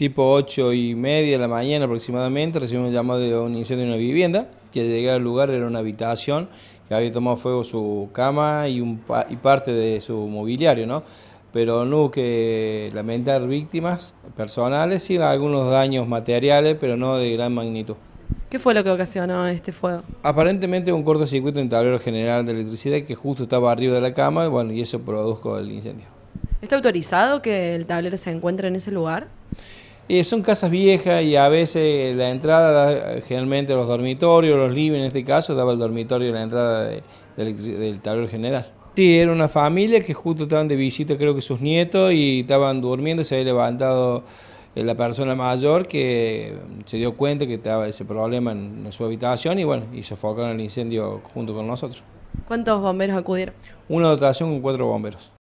Tipo 8 y media de la mañana aproximadamente recibimos un llamado de un incendio en una vivienda, que al al lugar era una habitación que había tomado fuego su cama y, un, y parte de su mobiliario, ¿no? Pero no hubo que lamentar víctimas personales, y algunos daños materiales, pero no de gran magnitud. ¿Qué fue lo que ocasionó este fuego? Aparentemente un cortocircuito en el tablero general de electricidad que justo estaba arriba de la cama, y bueno, y eso produjo el incendio. ¿Está autorizado que el tablero se encuentre en ese lugar? son casas viejas y a veces la entrada, generalmente los dormitorios, los libros en este caso, daba el dormitorio y la entrada del tablero general. Sí, era una familia que justo estaban de visita, creo que sus nietos, y estaban durmiendo, se había levantado eh, la persona mayor que se dio cuenta que estaba ese problema en, su habitación y bueno, y en el incendio junto con nosotros. ¿Cuántos bomberos acudieron? Una dotación con cuatro bomberos.